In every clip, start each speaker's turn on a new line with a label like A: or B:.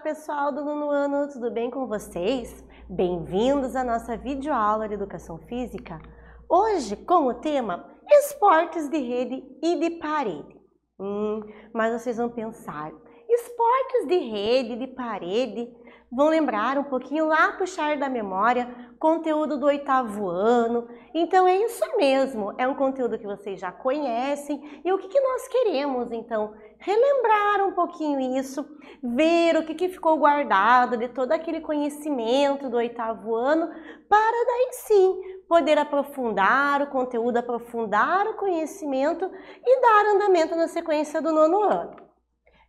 A: pessoal do nono ano, tudo bem com vocês? Bem-vindos à nossa videoaula de Educação Física. Hoje com o tema Esportes de Rede e de Parede. Hum, mas vocês vão pensar, esportes de rede, de parede, vão lembrar um pouquinho lá puxar da memória conteúdo do oitavo ano. Então é isso mesmo, é um conteúdo que vocês já conhecem e o que, que nós queremos então? Relembrar um pouquinho isso, ver o que, que ficou guardado de todo aquele conhecimento do oitavo ano, para daí sim poder aprofundar o conteúdo, aprofundar o conhecimento e dar andamento na sequência do nono ano.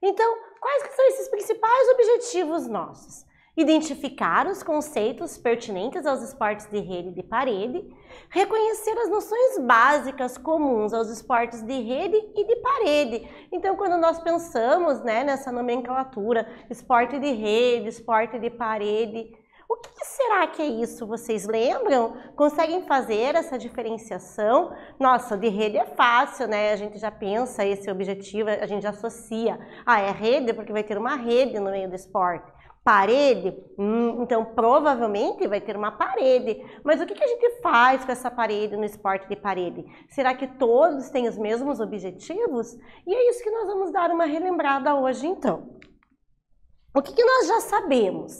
A: Então, quais são esses principais objetivos nossos? identificar os conceitos pertinentes aos esportes de rede e de parede, reconhecer as noções básicas comuns aos esportes de rede e de parede. Então, quando nós pensamos né, nessa nomenclatura, esporte de rede, esporte de parede, o que será que é isso? Vocês lembram? Conseguem fazer essa diferenciação? Nossa, de rede é fácil, né? A gente já pensa esse objetivo, a gente já associa. Ah, é rede porque vai ter uma rede no meio do esporte. Parede? Hum, então provavelmente vai ter uma parede. Mas o que, a gente faz com essa parede no esporte de parede? Será que todos têm os mesmos objetivos? E é isso que nós vamos dar uma relembrada hoje então. O que, nós já sabemos?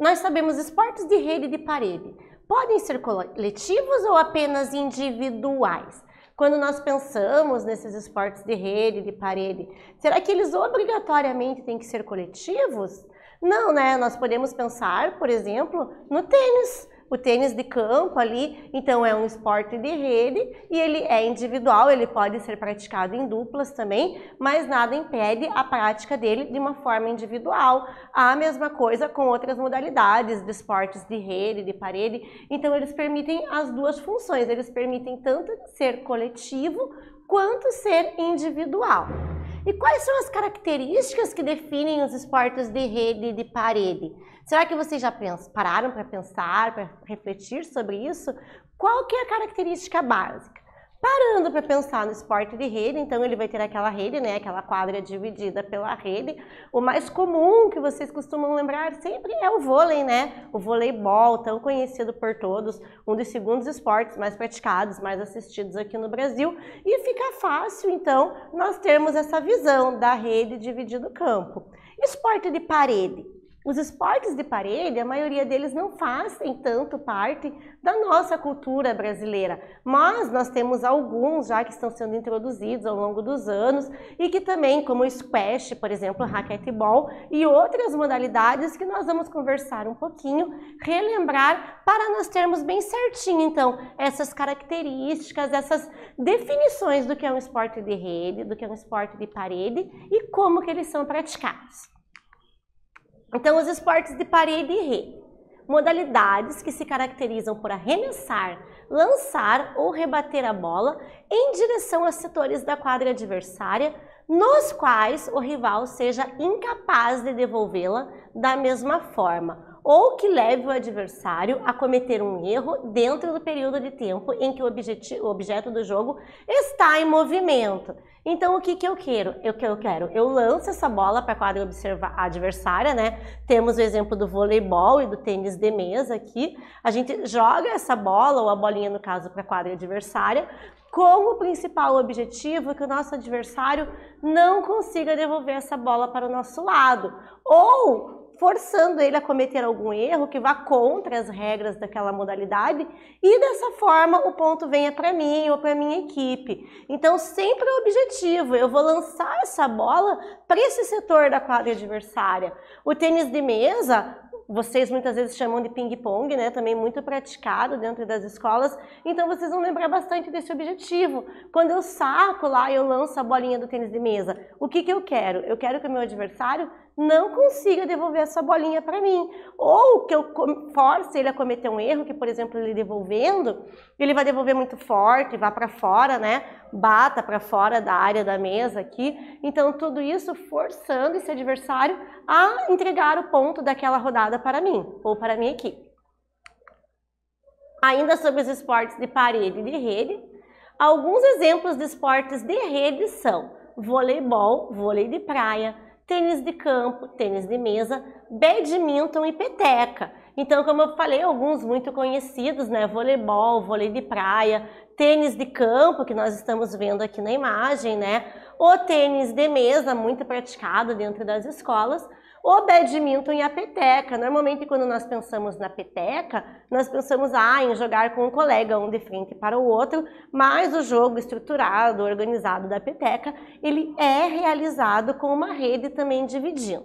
A: Nós sabemos esportes de rede e de parede. Podem ser coletivos ou apenas individuais? quando nós pensamos nesses esportes de rede, de parede, será que eles obrigatoriamente têm que ser coletivos? Não, né? Nós podemos pensar, por exemplo, no tênis. O tênis de campo ali, então é um esporte de rede e ele é individual, ele pode ser praticado em duplas também, mas nada impede a prática dele de uma forma individual. A mesma coisa com outras modalidades de esportes de rede, de parede. Então eles permitem as duas funções, eles permitem tanto ser coletivo quanto ser individual. E quais são as características que definem os esportes de rede e de parede? Será que vocês já pararam para pensar, para refletir sobre isso? Qual que é a característica básica? Parando para pensar no esporte de rede, então ele vai ter aquela rede, né, aquela quadra dividida pela rede. O mais comum que vocês costumam lembrar sempre é o vôlei, né? O voleibol, tão conhecido por todos, um dos segundos esportes mais praticados, mais assistidos aqui no Brasil. E fica fácil, então, nós termos essa visão da rede dividindo o campo. Esporte de parede os esportes de parede, a maioria deles não fazem tanto parte da nossa cultura brasileira, mas nós temos alguns já que estão sendo introduzidos ao longo dos anos e que também, como o squash, por exemplo, racquetball e outras modalidades que nós vamos conversar um pouquinho, relembrar para nós termos bem certinho, então, essas características, essas definições do que é um esporte de rede, do que é um esporte de parede e como que eles são praticados. Então, os esportes de parede e rede. Modalidades que se caracterizam por arremessar, lançar ou rebater a bola em direção a setores da quadra adversária, nos quais o rival seja incapaz de devolvê-la da mesma forma ou que leve o adversário a cometer um erro dentro do período de tempo em que o, objetivo, o objeto do jogo está em movimento. Então, o que, que eu quero? Eu, que eu quero? Eu lanço essa bola para a quadra observa adversária, né? Temos o exemplo do voleibol e do tênis de mesa aqui. A gente joga essa bola, ou a bolinha no caso, para a quadra adversária, com o principal objetivo que o nosso adversário não consiga devolver essa bola para o nosso lado. Ou forçando ele a cometer algum erro que vá contra as regras daquela modalidade e dessa forma o ponto venha para mim ou para minha equipe. Então sempre o é objetivo, eu vou lançar essa bola para esse setor da quadra adversária. O tênis de mesa vocês muitas vezes chamam de ping-pong, né? Também muito praticado dentro das escolas. Então vocês vão lembrar bastante desse objetivo. Quando eu saco lá, eu lanço a bolinha do tênis de mesa. O que, que eu quero? Eu quero que o meu adversário não consiga devolver essa bolinha para mim. Ou que eu force ele a cometer um erro, que por exemplo ele devolvendo, ele vai devolver muito forte, vá para fora, né? Bata para fora da área da mesa aqui. Então tudo isso forçando esse adversário a entregar o ponto daquela rodada para mim ou para a minha equipe. Ainda sobre os esportes de parede e de rede, alguns exemplos de esportes de rede são voleibol, vôlei de praia, tênis de campo, tênis de mesa, badminton e peteca. Então, como eu falei, alguns muito conhecidos, né? Voleibol, vôlei de praia, tênis de campo, que nós estamos vendo aqui na imagem, né? O tênis de mesa, muito praticado dentro das escolas, o badminton e a peteca. Normalmente, quando nós pensamos na peteca, nós pensamos ah, em jogar com um colega, um de frente para o outro, mas o jogo estruturado, organizado da peteca, ele é realizado com uma rede também dividindo.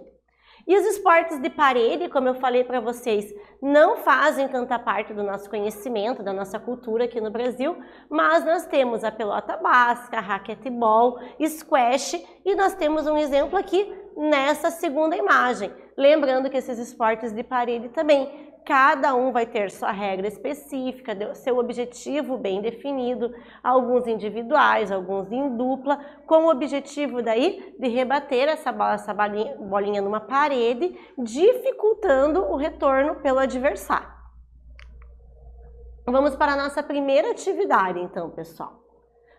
A: E os esportes de parede, como eu falei para vocês, não fazem tanta parte do nosso conhecimento, da nossa cultura aqui no Brasil, mas nós temos a pelota básica, racquetball, squash e nós temos um exemplo aqui nessa segunda imagem. Lembrando que esses esportes de parede também, cada um vai ter sua regra específica, seu objetivo bem definido, alguns individuais, alguns em dupla, com o objetivo daí de rebater essa bola, essa bolinha, bolinha numa parede, dificultando o retorno pelo adversário. Vamos para a nossa primeira atividade, então, pessoal.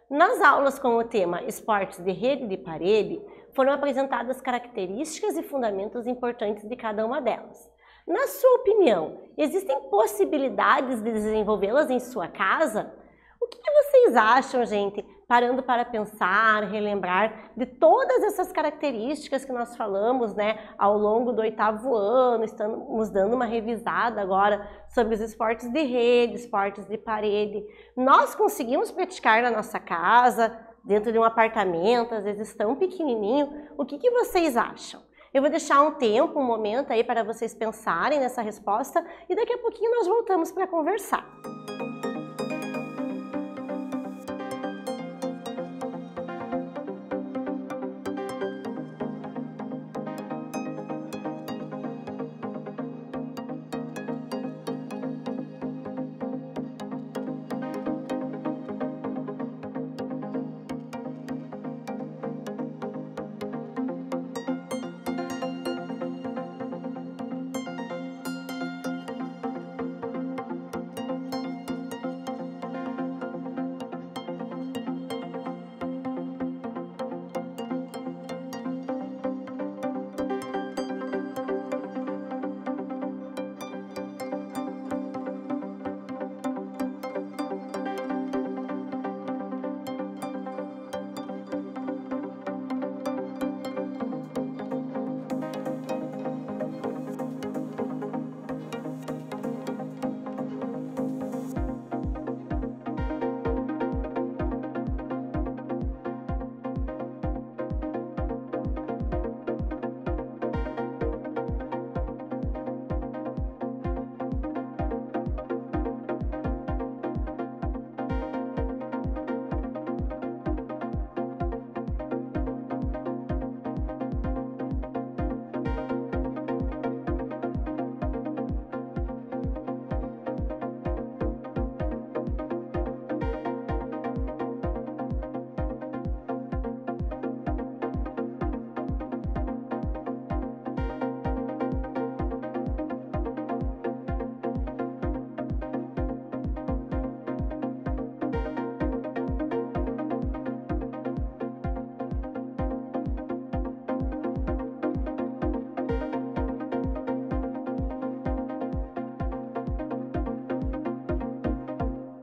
A: Nas aulas com o tema Esportes de Rede e de Parede, foram apresentadas características e fundamentos importantes de cada uma delas. Na sua opinião, existem possibilidades de desenvolvê-las em sua casa? O que vocês acham, gente? parando para pensar, relembrar de todas essas características que nós falamos, né, ao longo do oitavo ano, estamos dando uma revisada agora sobre os esportes de rede, esportes de parede. Nós conseguimos praticar na nossa casa, dentro de um apartamento, às vezes tão pequenininho. O que, que vocês acham? Eu vou deixar um tempo, um momento aí para vocês pensarem nessa resposta e daqui a pouquinho nós voltamos para conversar. Música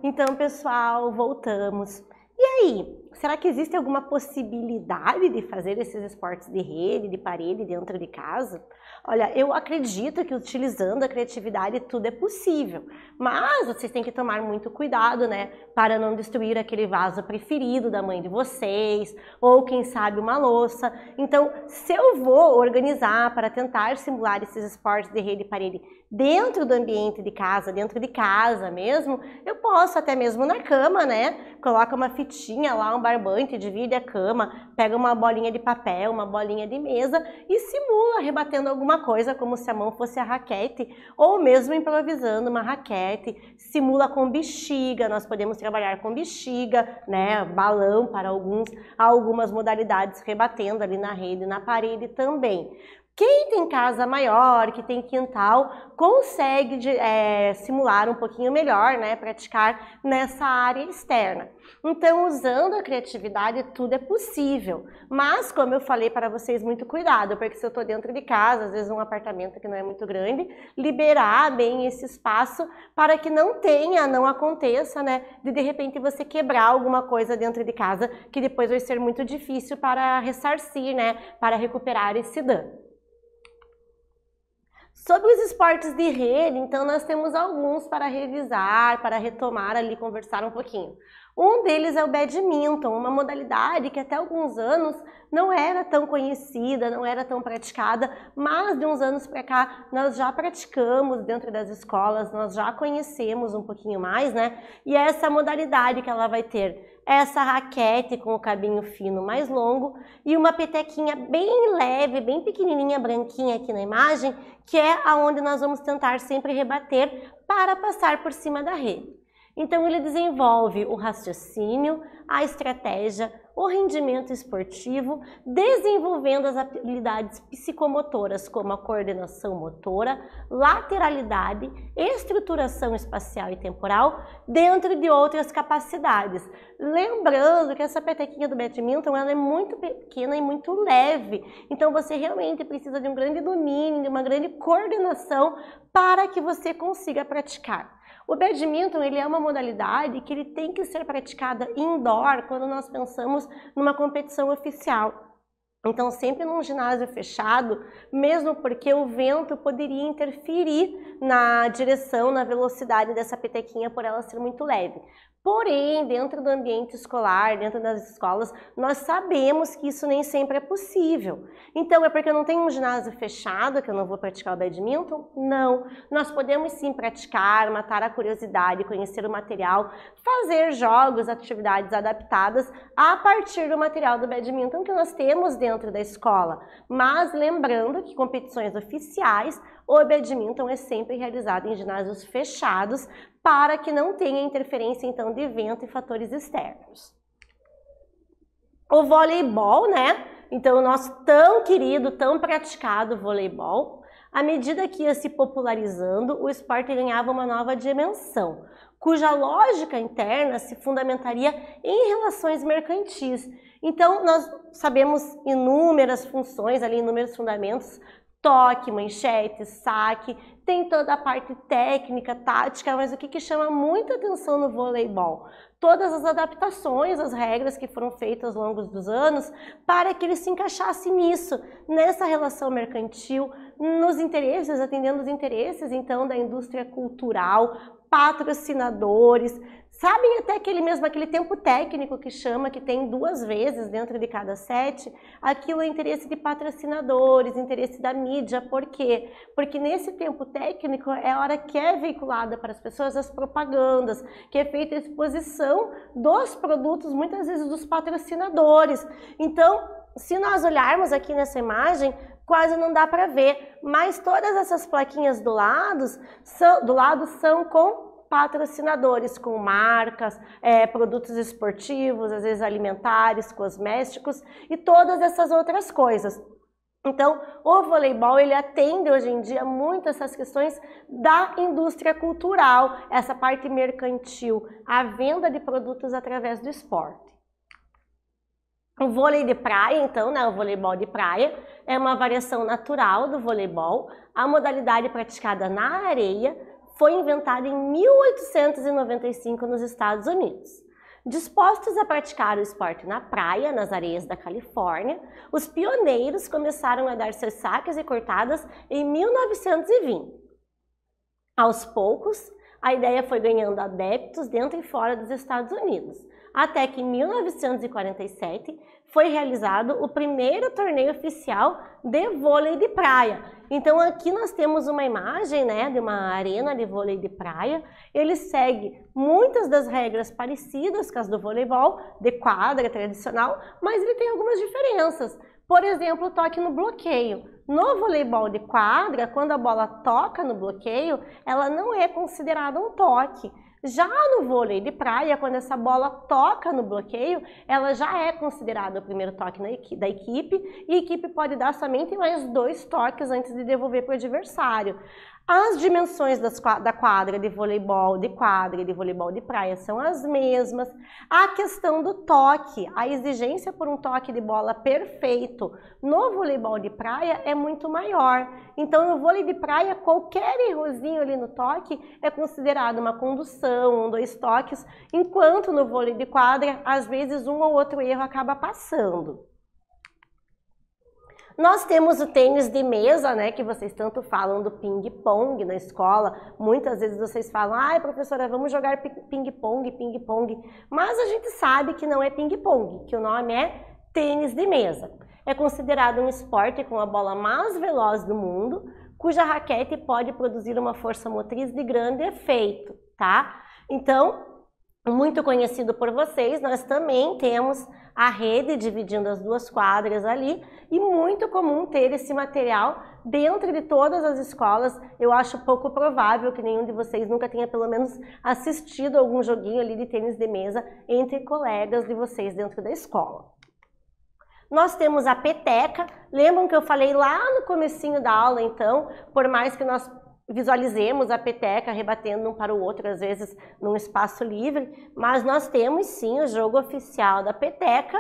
A: Então, pessoal, voltamos. E aí, será que existe alguma possibilidade de fazer esses esportes de rede, de parede, dentro de casa? Olha, eu acredito que utilizando a criatividade tudo é possível, mas vocês têm que tomar muito cuidado, né? Para não destruir aquele vaso preferido da mãe de vocês, ou quem sabe uma louça. Então, se eu vou organizar para tentar simular esses esportes de rede e parede dentro do ambiente de casa, dentro de casa mesmo, eu posso até mesmo na cama, né? Coloca uma fitinha tinha lá um barbante, divide a cama, pega uma bolinha de papel, uma bolinha de mesa e simula rebatendo alguma coisa, como se a mão fosse a raquete, ou mesmo improvisando uma raquete, simula com bexiga, nós podemos trabalhar com bexiga, né, balão para alguns, algumas modalidades rebatendo ali na rede, na parede também. Quem tem casa maior, que tem quintal, consegue é, simular um pouquinho melhor, né? Praticar nessa área externa. Então, usando a criatividade, tudo é possível. Mas, como eu falei para vocês, muito cuidado, porque se eu estou dentro de casa, às vezes um apartamento que não é muito grande, liberar bem esse espaço para que não tenha, não aconteça, né? De de repente você quebrar alguma coisa dentro de casa que depois vai ser muito difícil para ressarcir, né? Para recuperar esse dano. Sobre os esportes de rede, então nós temos alguns para revisar, para retomar ali, conversar um pouquinho. Um deles é o badminton, uma modalidade que até alguns anos não era tão conhecida, não era tão praticada, mas de uns anos para cá nós já praticamos dentro das escolas, nós já conhecemos um pouquinho mais, né? E é essa modalidade que ela vai ter essa raquete com o cabinho fino mais longo e uma petequinha bem leve, bem pequenininha, branquinha aqui na imagem, que é aonde nós vamos tentar sempre rebater para passar por cima da rede. Então, ele desenvolve o raciocínio, a estratégia, o rendimento esportivo, desenvolvendo as habilidades psicomotoras, como a coordenação motora, lateralidade, estruturação espacial e temporal, dentro de outras capacidades. Lembrando que essa petequinha do badminton ela é muito pequena e muito leve, então você realmente precisa de um grande domínio, de uma grande coordenação para que você consiga praticar. O badminton ele é uma modalidade que ele tem que ser praticada indoor quando nós pensamos numa competição oficial. Então, sempre num ginásio fechado, mesmo porque o vento poderia interferir na direção, na velocidade dessa petequinha por ela ser muito leve. Porém, dentro do ambiente escolar, dentro das escolas, nós sabemos que isso nem sempre é possível. Então, é porque eu não tenho um ginásio fechado que eu não vou praticar o badminton? Não. Nós podemos sim praticar, matar a curiosidade, conhecer o material, fazer jogos, atividades adaptadas a partir do material do badminton que nós temos dentro da escola. Mas lembrando que competições oficiais o badminton é sempre realizado em ginásios fechados para que não tenha interferência então de vento e fatores externos. O voleibol, né? Então, o nosso tão querido, tão praticado voleibol, à medida que ia se popularizando, o esporte ganhava uma nova dimensão, cuja lógica interna se fundamentaria em relações mercantis. Então, nós sabemos inúmeras funções, ali, inúmeros fundamentos toque, manchete, saque, tem toda a parte técnica, tática, mas o que, que chama muita atenção no voleibol? Todas as adaptações, as regras que foram feitas ao longo dos anos para que ele se encaixasse nisso, nessa relação mercantil, nos interesses, atendendo os interesses então da indústria cultural, patrocinadores, Sabem até aquele mesmo, aquele tempo técnico que chama, que tem duas vezes dentro de cada sete, aquilo é interesse de patrocinadores, interesse da mídia, por quê? Porque nesse tempo técnico é a hora que é veiculada para as pessoas as propagandas, que é feita a exposição dos produtos, muitas vezes dos patrocinadores. Então, se nós olharmos aqui nessa imagem, quase não dá para ver, mas todas essas plaquinhas do lado são, do lado são com patrocinadores com marcas, é, produtos esportivos, às vezes alimentares, cosméticos e todas essas outras coisas. Então, o voleibol ele atende hoje em dia muito essas questões da indústria cultural, essa parte mercantil, a venda de produtos através do esporte. O vôlei de praia, então, né, o voleibol de praia, é uma variação natural do voleibol, a modalidade praticada na areia, foi inventado em 1895 nos Estados Unidos. Dispostos a praticar o esporte na praia, nas areias da Califórnia, os pioneiros começaram a dar seus saques e cortadas em 1920. Aos poucos, a ideia foi ganhando adeptos dentro e fora dos Estados Unidos, até que em 1947 foi realizado o primeiro torneio oficial de vôlei de praia. Então aqui nós temos uma imagem né, de uma arena de vôlei de praia. Ele segue muitas das regras parecidas com as do voleibol, de quadra tradicional, mas ele tem algumas diferenças. Por exemplo, o toque no bloqueio. No voleibol de quadra, quando a bola toca no bloqueio, ela não é considerada um toque. Já no vôlei de praia, quando essa bola toca no bloqueio, ela já é considerada o primeiro toque da equipe e a equipe pode dar somente mais dois toques antes de devolver para o adversário. As dimensões das, da quadra de voleibol, de quadra de voleibol de praia são as mesmas. A questão do toque, a exigência por um toque de bola perfeito no voleibol de praia é muito maior. Então, no vôlei de praia, qualquer errozinho ali no toque é considerado uma condução, um, dois toques, enquanto no vôlei de quadra, às vezes um ou outro erro acaba passando. Nós temos o tênis de mesa, né, que vocês tanto falam do ping-pong na escola. Muitas vezes vocês falam, ai, professora, vamos jogar ping-pong, ping-pong. Mas a gente sabe que não é ping-pong, que o nome é tênis de mesa. É considerado um esporte com a bola mais veloz do mundo, cuja raquete pode produzir uma força motriz de grande efeito, tá? Então, muito conhecido por vocês, nós também temos a rede dividindo as duas quadras ali e muito comum ter esse material dentro de todas as escolas. Eu acho pouco provável que nenhum de vocês nunca tenha pelo menos assistido algum joguinho ali de tênis de mesa entre colegas de vocês dentro da escola. Nós temos a peteca. Lembram que eu falei lá no comecinho da aula, então, por mais que nós visualizemos a peteca rebatendo um para o outro, às vezes num espaço livre, mas nós temos sim o jogo oficial da peteca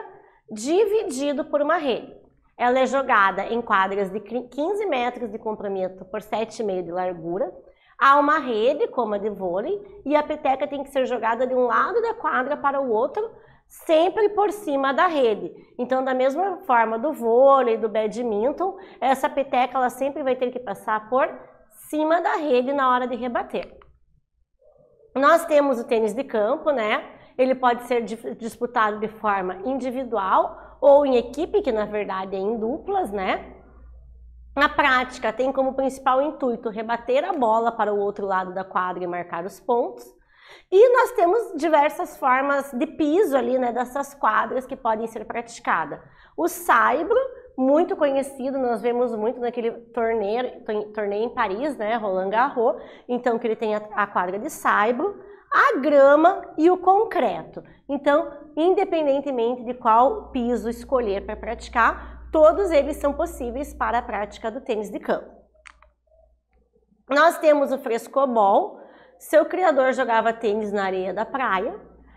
A: dividido por uma rede. Ela é jogada em quadras de 15 metros de comprimento por 7,5 de largura. Há uma rede, como a de vôlei, e a peteca tem que ser jogada de um lado da quadra para o outro, sempre por cima da rede. Então, da mesma forma do vôlei, do badminton, essa peteca ela sempre vai ter que passar por cima da rede na hora de rebater. Nós temos o tênis de campo, né? Ele pode ser disputado de forma individual ou em equipe, que na verdade é em duplas, né? Na prática, tem como principal intuito rebater a bola para o outro lado da quadra e marcar os pontos. E nós temos diversas formas de piso ali, né, dessas quadras que podem ser praticadas. O saibro, muito conhecido, nós vemos muito naquele torneio, torneio em Paris, né, Roland Garros, então que ele tem a, a quadra de saibro, a grama e o concreto. Então, independentemente de qual piso escolher para praticar, todos eles são possíveis para a prática do tênis de campo. Nós temos o frescobol. Seu criador jogava tênis na areia da praia.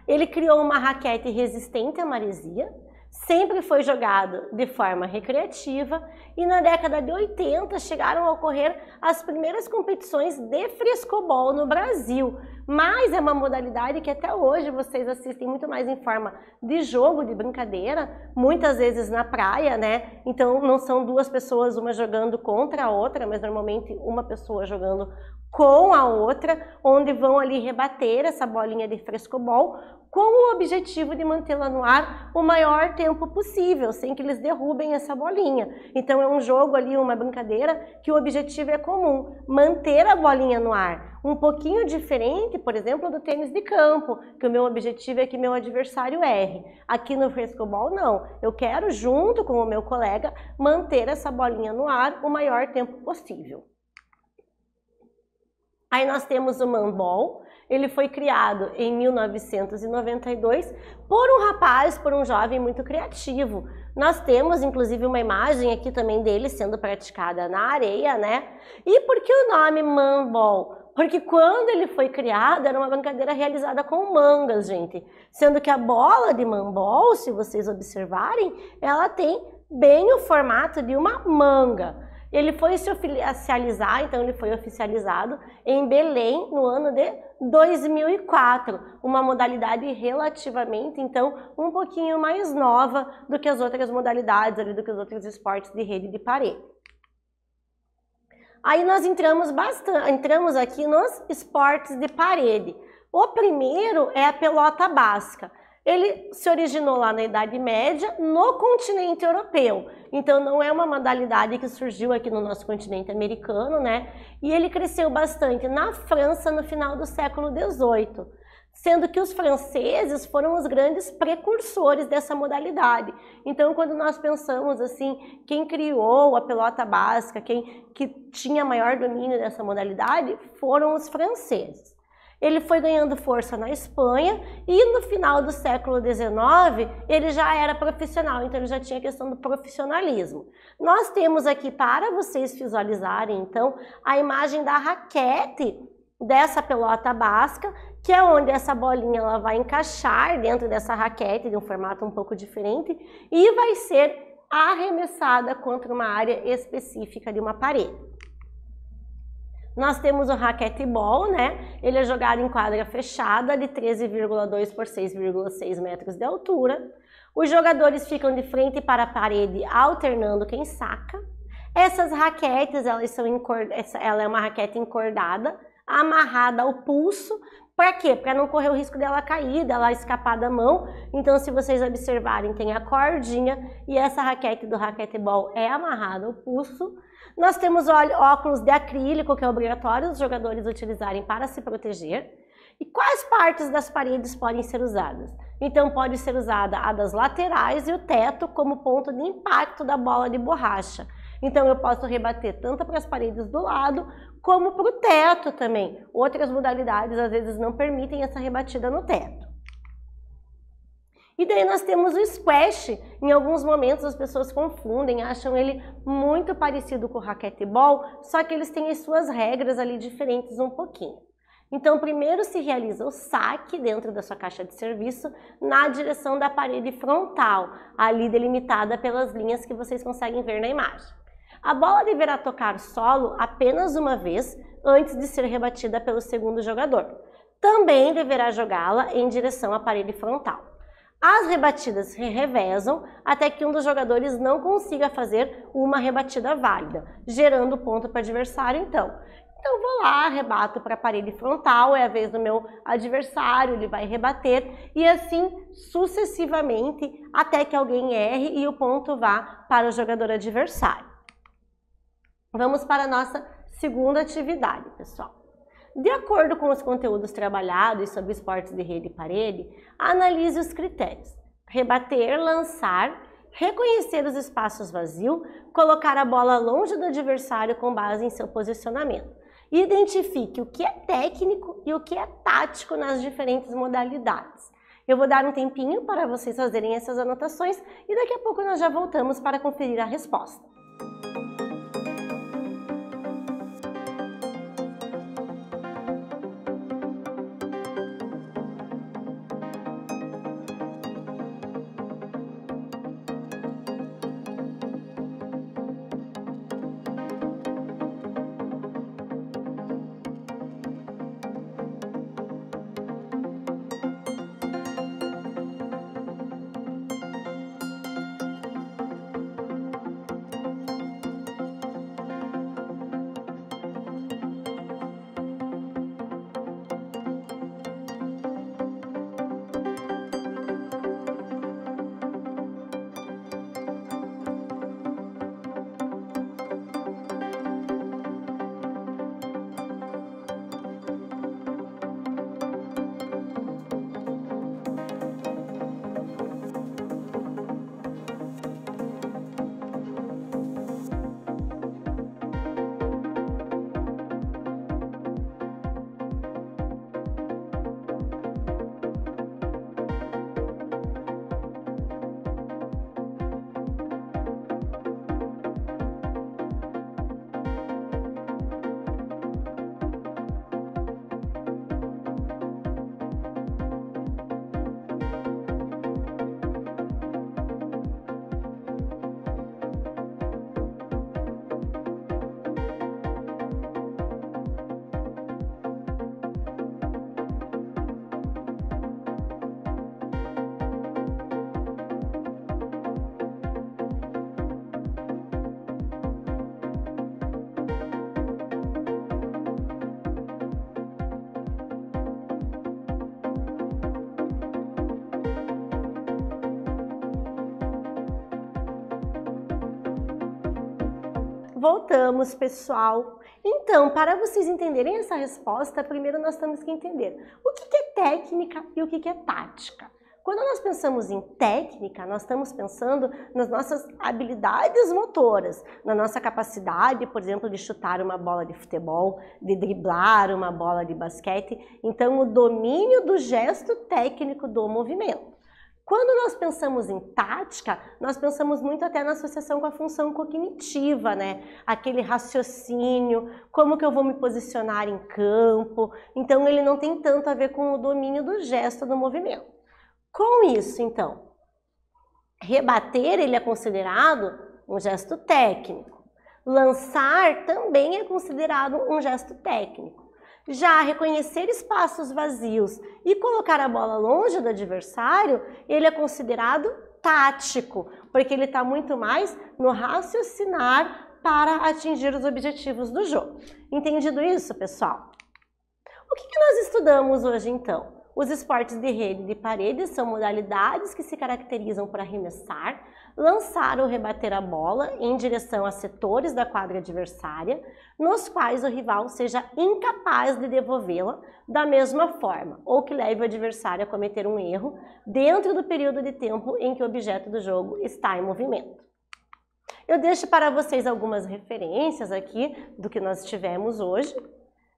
A: Ele criou uma raquete resistente à maresia sempre foi jogado de forma recreativa e na década de 80 chegaram a ocorrer as primeiras competições de frescobol no Brasil, mas é uma modalidade que até hoje vocês assistem muito mais em forma de jogo, de brincadeira, muitas vezes na praia, né? Então não são duas pessoas, uma jogando contra a outra, mas normalmente uma pessoa jogando com a outra, onde vão ali rebater essa bolinha de frescobol com o objetivo de mantê-la no ar o maior tempo possível, sem que eles derrubem essa bolinha. Então é um jogo ali, uma brincadeira que o objetivo é comum, manter a bolinha no ar. Um pouquinho diferente, por exemplo, do tênis de campo, que o meu objetivo é que meu adversário erre. Aqui no frescobol não. Eu quero junto com o meu colega manter essa bolinha no ar o maior tempo possível. Aí nós temos o manbol, ele foi criado em 1992 por um rapaz, por um jovem muito criativo. Nós temos inclusive uma imagem aqui também dele sendo praticada na areia, né? E por que o nome manbol? Porque quando ele foi criado era uma brincadeira realizada com mangas, gente. Sendo que a bola de manbol, se vocês observarem, ela tem bem o formato de uma manga. Ele foi se oficializar, então ele foi oficializado em Belém no ano de 2004, uma modalidade relativamente, então, um pouquinho mais nova do que as outras modalidades, ali, do que os outros esportes de rede de parede. Aí nós entramos bastante, entramos aqui nos esportes de parede. O primeiro é a pelota basca. Ele se originou lá na Idade Média, no continente europeu. Então não é uma modalidade que surgiu aqui no nosso continente americano, né? E ele cresceu bastante na França no final do século XVIII, sendo que os franceses foram os grandes precursores dessa modalidade. Então quando nós pensamos assim, quem criou a pelota básica, quem que tinha maior domínio dessa modalidade, foram os franceses. Ele foi ganhando força na Espanha e no final do século XIX ele já era profissional, então ele já tinha a questão do profissionalismo. Nós temos aqui, para vocês visualizarem, então, a imagem da raquete dessa pelota basca, que é onde essa bolinha ela vai encaixar dentro dessa raquete, de um formato um pouco diferente, e vai ser arremessada contra uma área específica de uma parede. Nós temos o raquetebol, né? Ele é jogado em quadra fechada de 13,2 por 6,6 metros de altura. Os jogadores ficam de frente para a parede, alternando quem saca. Essas raquetes, elas são ela é uma raquete encordada, amarrada ao pulso para quê? Para não correr o risco dela cair, dela escapar da mão. Então, se vocês observarem, tem a cordinha e essa raquete do raquetebol é amarrada ao pulso. Nós temos óculos de acrílico, que é obrigatório os jogadores utilizarem para se proteger. E quais partes das paredes podem ser usadas? Então, pode ser usada a das laterais e o teto como ponto de impacto da bola de borracha. Então, eu posso rebater tanto para as paredes do lado como para o teto também. Outras modalidades às vezes não permitem essa rebatida no teto. E daí nós temos o squash. Em alguns momentos as pessoas confundem, acham ele muito parecido com o raquetebol, só que eles têm as suas regras ali diferentes um pouquinho. Então, primeiro se realiza o saque dentro da sua caixa de serviço na direção da parede frontal, ali delimitada pelas linhas que vocês conseguem ver na imagem. A bola deverá tocar solo apenas uma vez antes de ser rebatida pelo segundo jogador. Também deverá jogá-la em direção à parede frontal. As rebatidas se revezam até que um dos jogadores não consiga fazer uma rebatida válida, gerando ponto para o adversário então. Então vou lá, rebato para a parede frontal, é a vez do meu adversário, ele vai rebater e assim sucessivamente até que alguém erre e o ponto vá para o jogador adversário. Vamos para a nossa segunda atividade, pessoal. De acordo com os conteúdos trabalhados sobre esportes de rede e parede, analise os critérios. Rebater, lançar, reconhecer os espaços vazios, colocar a bola longe do adversário com base em seu posicionamento. Identifique o que é técnico e o que é tático nas diferentes modalidades. Eu vou dar um tempinho para vocês fazerem essas anotações e daqui a pouco nós já voltamos para conferir a resposta. Voltamos, pessoal. Então, para vocês entenderem essa resposta, primeiro nós temos que entender o que é técnica e o que é tática. Quando nós pensamos em técnica, nós estamos pensando nas nossas habilidades motoras, na nossa capacidade, por exemplo, de chutar uma bola de futebol, de driblar uma bola de basquete. Então, o domínio do gesto técnico do movimento. Quando nós pensamos em tática, nós pensamos muito até na associação com a função cognitiva, né? Aquele raciocínio, como que eu vou me posicionar em campo. Então ele não tem tanto a ver com o domínio do gesto do movimento. Com isso, então, rebater ele é considerado um gesto técnico. Lançar também é considerado um gesto técnico. Já reconhecer espaços vazios e colocar a bola longe do adversário, ele é considerado tático, porque ele está muito mais no raciocinar para atingir os objetivos do jogo. Entendido isso, pessoal? O que, que nós estudamos hoje então? Os esportes de rede e de parede são modalidades que se caracterizam por arremessar, lançaram rebater a bola em direção a setores da quadra adversária, nos quais o rival seja incapaz de devolvê-la da mesma forma, ou que leve o adversário a cometer um erro dentro do período de tempo em que o objeto do jogo está em movimento. Eu deixo para vocês algumas referências aqui do que nós tivemos hoje.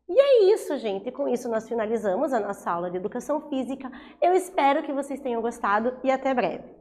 A: E é isso, gente. Com isso, nós finalizamos a nossa aula de educação física. Eu espero que vocês tenham gostado e até breve.